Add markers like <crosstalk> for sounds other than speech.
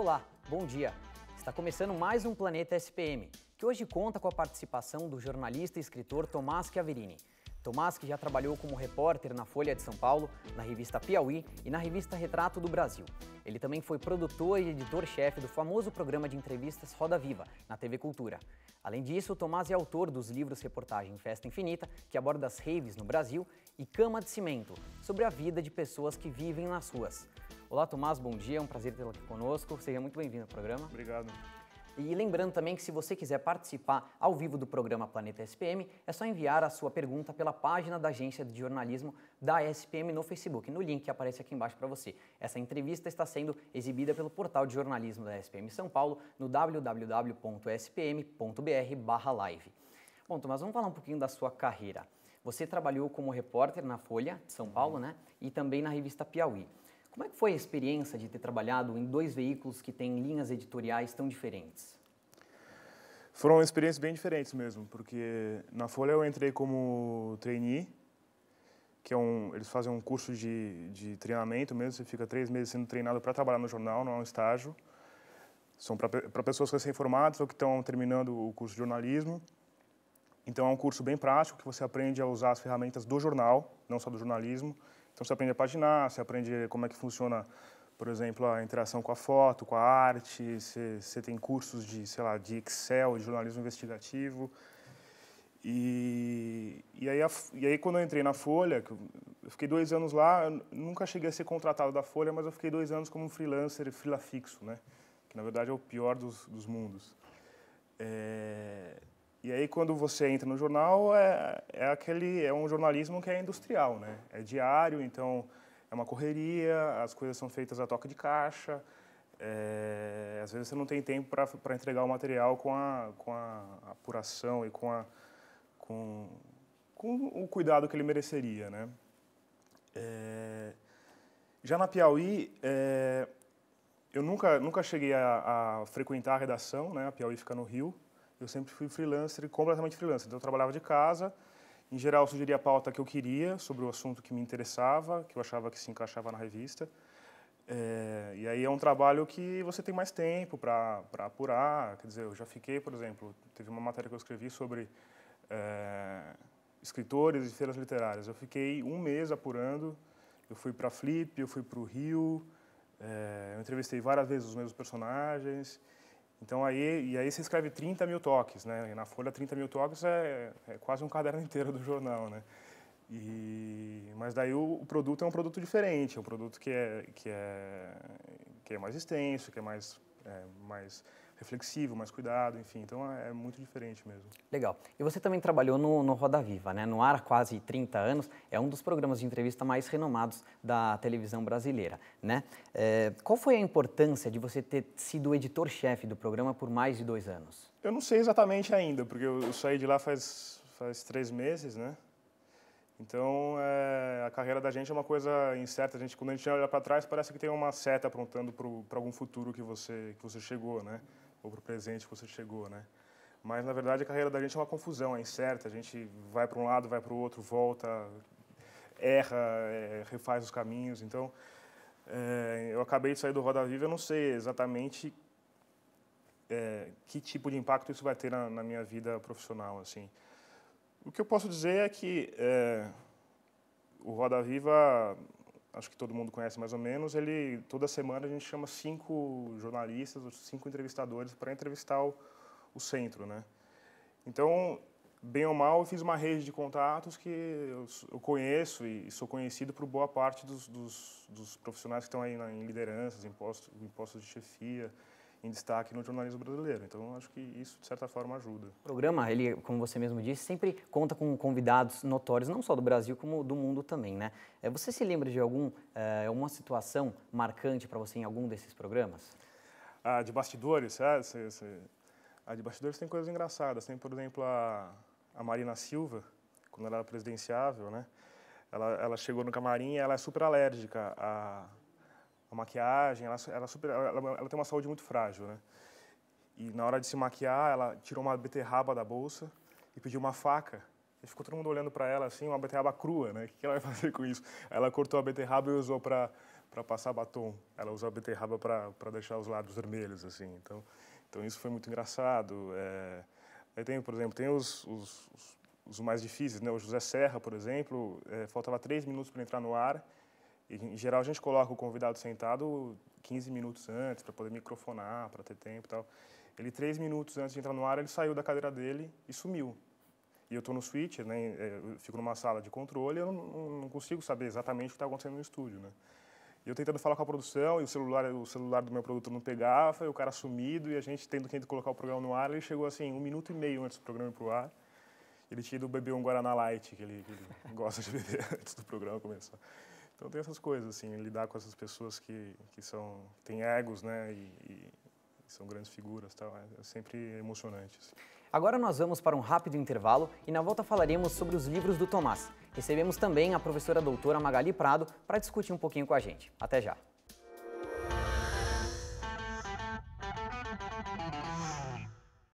Olá, bom dia. Está começando mais um Planeta SPM, que hoje conta com a participação do jornalista e escritor Tomás Chiaverini. Tomás, que já trabalhou como repórter na Folha de São Paulo, na revista Piauí e na revista Retrato do Brasil. Ele também foi produtor e editor-chefe do famoso programa de entrevistas Roda Viva, na TV Cultura. Além disso, Tomás é autor dos livros Reportagem Festa Infinita, que aborda as raves no Brasil, e Cama de Cimento, sobre a vida de pessoas que vivem nas ruas. Olá, Tomás, bom dia, é um prazer tê-lo aqui conosco. Seja muito bem-vindo ao programa. Obrigado. E lembrando também que se você quiser participar ao vivo do programa Planeta SPM, é só enviar a sua pergunta pela página da agência de jornalismo da SPM no Facebook, no link que aparece aqui embaixo para você. Essa entrevista está sendo exibida pelo portal de jornalismo da SPM São Paulo no www.spm.br/live. Bom, Tomás, vamos falar um pouquinho da sua carreira. Você trabalhou como repórter na Folha de São Paulo, né? E também na revista Piauí. Como é que foi a experiência de ter trabalhado em dois veículos que têm linhas editoriais tão diferentes? Foram experiências bem diferentes mesmo, porque na Folha eu entrei como trainee, que é um, eles fazem um curso de, de treinamento mesmo, você fica três meses sendo treinado para trabalhar no jornal, não é um estágio. São para pessoas recém-formadas ou que estão terminando o curso de jornalismo. Então é um curso bem prático que você aprende a usar as ferramentas do jornal, não só do jornalismo, então você aprende a paginar, você aprende como é que funciona, por exemplo, a interação com a foto, com a arte, você, você tem cursos de, sei lá, de Excel, de jornalismo investigativo. E, e, aí a, e aí quando eu entrei na Folha, eu fiquei dois anos lá, eu nunca cheguei a ser contratado da Folha, mas eu fiquei dois anos como freelancer, freela fixo, né? Que na verdade é o pior dos, dos mundos. É, e aí quando você entra no jornal é, é aquele é um jornalismo que é industrial, né? É diário, então é uma correria, as coisas são feitas a toque de caixa. É, às vezes você não tem tempo para entregar o material com a, com a apuração e com, a, com, com o cuidado que ele mereceria, né? É, já na Piauí, é, eu nunca, nunca cheguei a, a frequentar a redação, né? A Piauí fica no Rio eu sempre fui freelancer, completamente freelancer. Então, eu trabalhava de casa, em geral, eu sugeria a pauta que eu queria, sobre o assunto que me interessava, que eu achava que se encaixava na revista. É, e aí é um trabalho que você tem mais tempo para apurar. Quer dizer, eu já fiquei, por exemplo, teve uma matéria que eu escrevi sobre é, escritores e feiras literárias. Eu fiquei um mês apurando. Eu fui para Flip, eu fui para o Rio, é, eu entrevistei várias vezes os mesmos personagens. Então aí, e aí você escreve 30 mil toques, né? E na folha 30 mil toques é, é quase um caderno <laughs> inteiro do jornal, né? E, mas daí o, o, produto é um produto diferente, é um produto que é, que é, que é mais extenso, que é mais, é, mais reflexivo, mais cuidado, enfim. Então é, é muito diferente mesmo. Legal. E você também trabalhou no, no Roda Viva, né? No ar há quase 30 anos, é um dos programas de entrevista mais renomados da televisão brasileira, né? É, qual foi a importância de você ter sido editor-chefe do programa por mais de dois anos? Eu não sei exatamente ainda, porque eu, eu saí de lá faz, faz três meses, né? Então, é, a carreira da gente é uma coisa incerta. A gente, quando a gente olha para trás, parece que tem uma seta apontando para algum futuro que você, que você chegou, né? ou para o presente que você chegou, né? Mas, na verdade, a carreira da gente é uma confusão, é incerta. A gente vai para um lado, vai para o outro, volta, erra, é, refaz os caminhos. Então, é, eu acabei de sair do Roda Viva, eu não sei exatamente é, que tipo de impacto isso vai ter na, na, minha vida profissional, assim. O que eu posso dizer é que é, o Roda Viva acho que todo mundo conhece mais ou menos, ele toda semana a gente chama cinco jornalistas, cinco entrevistadores para entrevistar o, o centro, né? Então, bem ou mal, eu fiz uma rede de contatos que eu, eu conheço e sou conhecido por boa parte dos, dos, dos profissionais que estão aí na, em lideranças, em postos, em postos de chefia, em destaque no jornalismo brasileiro. Então, acho que isso, de certa forma, ajuda. O programa, ele, como você mesmo disse, sempre conta com convidados notórios, não só do Brasil, como do mundo também, né? Eh, você se lembra de algum, alguma eh, situação marcante para você em algum desses programas? Ah, de bastidores, a se, se... ah, de bastidores tem coisas engraçadas. Tem, por exemplo, a, a Marina Silva, quando ela era presidenciável, né? Ela, ela chegou no camarim e ela é super alérgica a à a maquiagem, ela, ela, super, ela, ela tem uma saúde muito frágil, né? E na hora de se maquiar, ela tirou uma beterraba da bolsa e pediu uma faca. E ficou todo mundo olhando para ela assim, uma beterraba crua, né? <laughs> O que ela vai fazer com isso? Ela cortou a beterraba e usou para passar batom. Ela usou a beterraba para deixar os lábios vermelhos, assim. Então, então isso foi muito engraçado. É... Aí tem, por exemplo, tem os, os, os, mais difíceis, né? O José Serra, por exemplo, é, faltava três minutos para entrar no ar em geral a gente coloca o convidado sentado 15 minutos antes para poder microfonar, para ter tempo e tal. Ele três minutos antes de entrar no ar, ele saiu da cadeira dele e sumiu. E eu estou no switch, né, eh, eu fico numa sala de controle, eu não, não consigo saber exatamente o que está acontecendo no estúdio, né? E eu tentando falar com a produção, e o celular, o celular do meu produtor não pegava, e o cara sumido, e a gente tendo que colocar o programa no ar, ele chegou assim, um minuto e meio antes do programa ir pro ar. Ele tinha ido beber um Guaraná Light, que ele, que ele <laughs> gosta de beber <laughs> antes do programa começar. Então tem essas coisas, assim, lidar com essas pessoas que, que são, têm egos, né, e, e são grandes figuras, tal, é, é sempre emocionante. Assim. Agora nós vamos para um rápido intervalo e na volta falaremos sobre os livros do Tomás. Recebemos também a professora doutora Magali Prado para discutir um pouquinho com a gente. Até já!